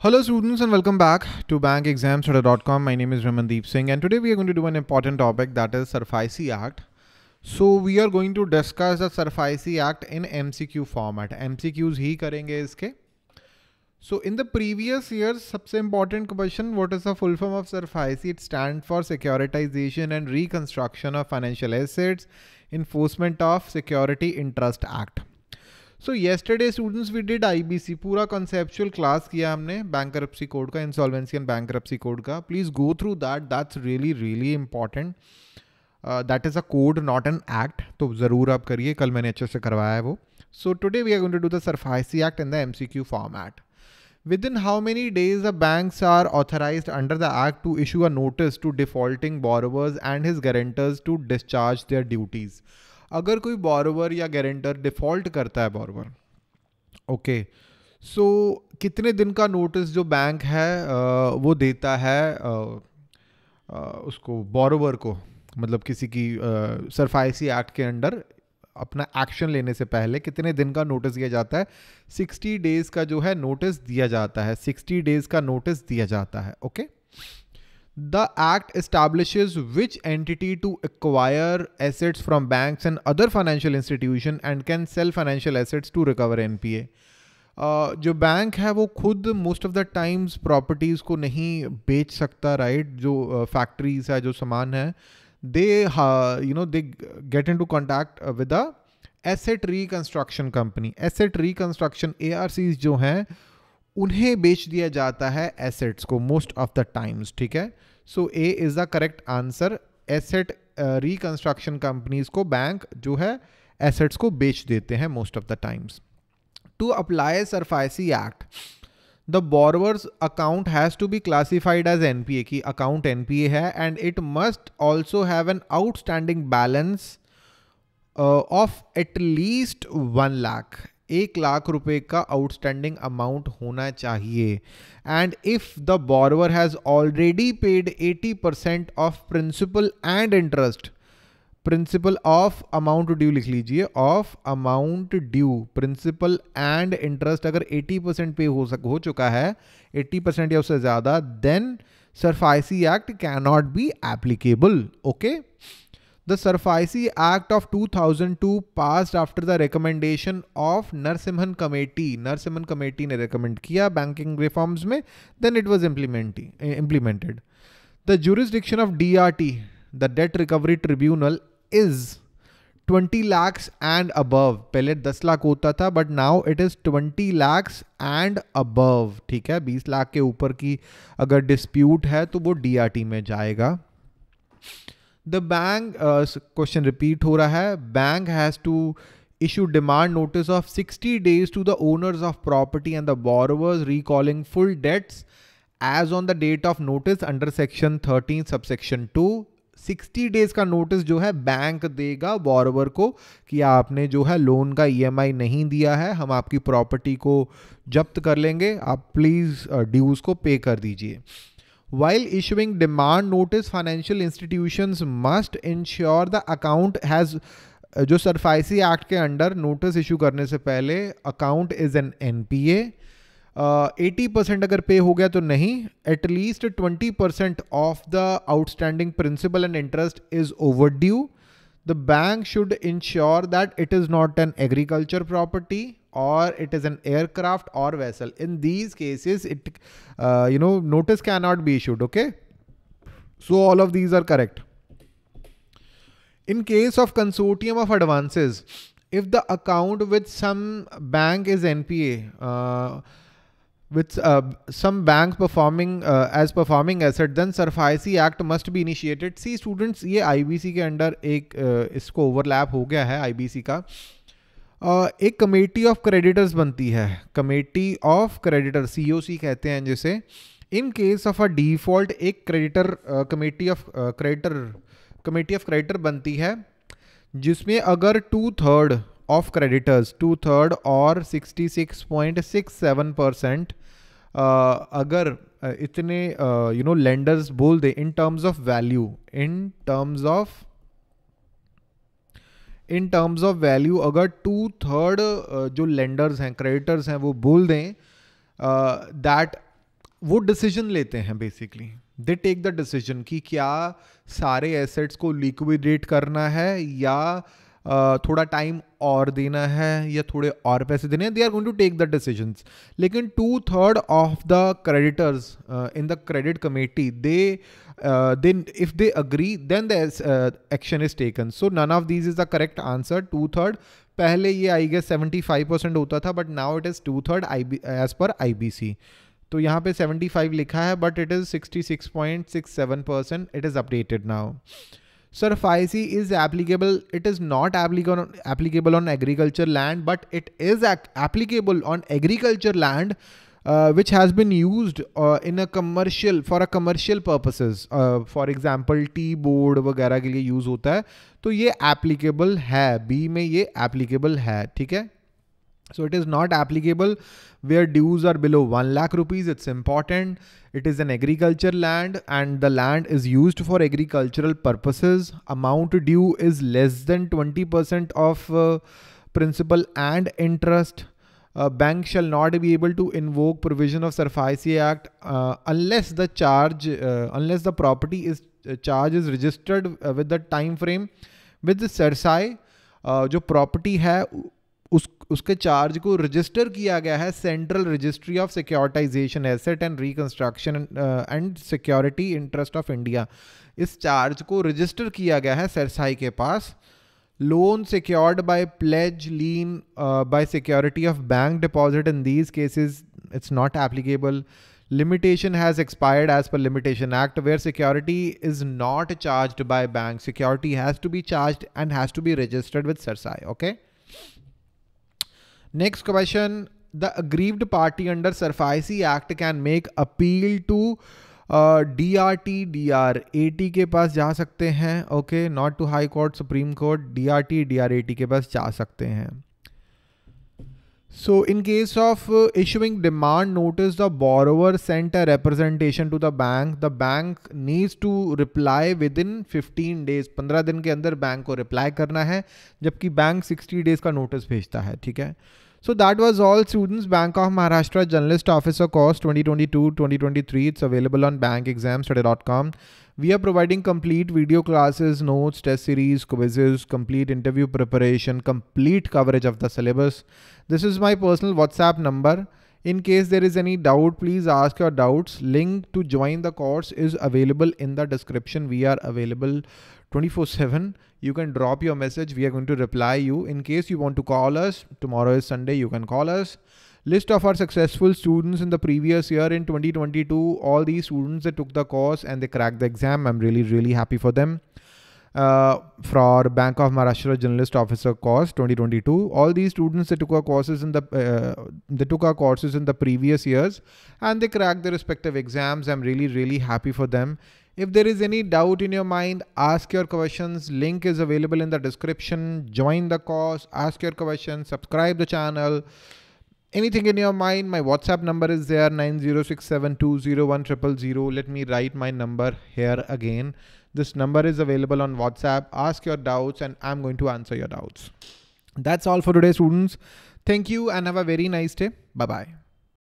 Hello students and welcome back to bankexamstudy.com. My name is Ramandeep Singh and today we are going to do an important topic that is Surfaci Act. So we are going to discuss the Surfaci Act in MCQ format. MCQs ही karenge iske. So in the previous years, सबसे important question, what is the full form of SURFICE? It stands for Securitization and Reconstruction of Financial Assets, Enforcement of Security Interest Act. So yesterday students we did IBC पूरा conceptual class किया हमने bankruptcy code का insolvency and bankruptcy code का please go through that that's really really important that is a code not an act तो ज़रूर आप करिए कल मैंने अच्छे से करवाया है वो so today we are going to do the SARFAESI act in the M C Q format in how many days the banks are authorized under the act to issue a notice to defaulting borrowers and his guarantors to discharge their duties अगर कोई borrower या guarantor default करता है borrower okay so कितने दिन का notice जो bank है आ, वो देता है आ, आ, उसको बॉरोवर को मतलब किसी की सरफाइसी एक्ट के अंडर अपना एक्शन लेने से पहले कितने दिन का नोटिस दिया जाता है सिक्सटी डेज़ का जो है नोटिस दिया जाता है सिक्सटी डेज़ का नोटिस दिया जाता है okay okay? The Act establishes which entity to acquire assets from banks and other financial institution and can sell financial assets to recover NPA. Uh, जो बैंक है वो खुद most of the times properties को नहीं बेच सकता right right? जो factories uh, है जो सामान है they you know they get into contact with the asset reconstruction company asset reconstruction A जो हैं उन्हें बेच दिया जाता है एसेट्स को मोस्ट ऑफ द टाइम्स ठीक है so A is the correct answer asset reconstruction companies को बैंक जो है एसेट्स को बेच देते हैं most of the times to apply SARFAESI act the borrowers account has to be classified as N P A की अकाउंट एन पी ए है and it must also have an outstanding balance of at least one lakh एक लाख रुपए का outstanding amount होना चाहिए and if the borrower has already paid 80 percent of principal and interest principal of amount due लिख लीजिए of amount due principal and interest अगर 80 percent पे हो सक हो चुका है 80 परसेंट या उससे ज़्यादा then SARFAESI act can not be applicable okay okay? The SARFAESI act of 2002 pass after the recommendation of Narasimham committee Narasimham committee ने रिकमेंड किया बैंकिंग रिफॉर्म्स में देन इट वॉज इम्प्लीमेंटी implemented the jurisdiction of D R T the debt recovery tribunal is twenty lakhs and above पहले दस लाख होता था but now it is twenty lakhs and above ठीक है बीस लाख के ऊपर की अगर डिस्प्यूट है तो वो डी आर टी में जाएगा द बैंक क्वेश्चन रिपीट हो रहा है bank has to issue demand notice of sixty days to the owners of property and the borrowers recalling full debts as on the date of notice under section thirteen subsection two sixty days का notice जो है bank देगा बॉरवर को कि आपने जो है loan का ई नहीं दिया है हम आपकी प्रॉपर्टी को जब्त कर लेंगे आप प्लीज ड्यूज को पे कर दीजिए While issuing demand notice, financial institutions must ensure the account has uh, जो सरफाइसी एक्ट के अंडर नोटिस इशू करने से पहले account is an N P eighty percent अगर पे हो गया तो नहीं at least twenty percent of the outstanding principal and interest is overdue the bank should ensure that it is not an agriculture property or it is an aircraft or vessel. In these cases, it uh, you know notice cannot be issued. Okay, so all of these are correct. In case of consortium of advances, if the account with some bank is NPA. Uh, with uh, some bank performing uh, as performing asset then surfaisi act must be initiated see students ye ibc ke under ek uh, isko overlap ho gaya hai ibc ka एक committee of creditors बनती है committee of creditor C कहते हैं जिसे in case of a default एक creditor committee of creditor committee of creditor बनती है जिसमें अगर two third of creditors two third और 66.67 परसेंट अगर इतने यू नो लेंडर्स बोल दे in terms of value in terms of in terms of value अगर टू थर्ड uh, जो लेंडर्स हैं क्रेडिटर्स हैं वो बोल दें दैट uh, वो डिसीजन लेते हैं basically they take the decision कि क्या सारे एसेट्स को लिक्विडेट करना है या uh, थोड़ा टाइम और देना है या थोड़े और पैसे देने हैं they are going to take the decision लेकिन two third of the creditors in the credit committee they then if they agree then the action is taken so none of these is the correct answer two third पहले ये I guess seventy five percent होता था but now it is two third I B as per I B C तो यहाँ पे seventy five लिखा है but it is sixty six point six seven percent it is updated now Sir, FIC is applicable. It is not applicable applicable on agriculture land, but it is applicable on agriculture land uh, which has been used uh, in a commercial for a commercial purposes. For example tea board वगैरह के लिए use होता है तो ये applicable है B में ये एप्लीकेबल है ठीक है So it is not applicable where dues are below 1 lakh rupees. It's important. It is an agriculture land and the land is used for agricultural purposes. Amount due is less than 20% of uh, principal and interest. bank shall not be able to invoke provision of Surface Act uh, unless the charge, uh, unless the property is uh, charge is registered uh, with the time frame with the Uh, the property है उस उसके charge को register किया गया है central registry of securitisation asset and reconstruction and security interest of India इस charge को register किया गया है सरसाई के पास loan secured by pledge lien by security of bank deposit in these cases it's not applicable limitation has expired as per limitation act where security is not charge by bank security has to be charge and has be registered with with sarsai okay next question the aggrieved party under SARFAESI act can make appeal to D R T D R A T के पास जा सकते हैं okay not to high court supreme court D R T D R A T के पास जा सकते हैं So in case of uh, issuing demand notice, the borrower sent a representation to the bank. The bank needs to reply within 15 days. 15 din ke andar bank ko reply karna hai jabki bank 60 days ka notice bhejta hai theek hai So that was all students Bank of Maharashtra Journalist Officer course 2022-2023. It's available on bankexamstudy.com. We are providing complete video classes, notes, test series, quizzes, complete interview preparation, complete coverage of the syllabus. This is my personal WhatsApp number. In case there is any doubt, please ask your doubts. Link to join the course is available in the description. We are available 24 7 you can drop your message we are going to reply you in case you want to call us tomorrow is sunday you can call us list of our successful students in the previous year in 2022 all these students that took the course and they cracked the exam i'm really really happy for them uh, for Bank of Maharashtra Journalist Officer course 2022. All these students that took our courses in the uh, they took our courses in the previous years, and they cracked their respective exams. I'm really really happy for them. If there is any doubt in your mind, ask your questions. Link is available in the description. Join the course, ask your questions, subscribe the channel. Anything in your mind, my WhatsApp number is there 906720100. Let me write my number here again. This number is available on WhatsApp. Ask your doubts and I'm going to answer your doubts. That's all for today, students. Thank you and have a very nice day. Bye-bye.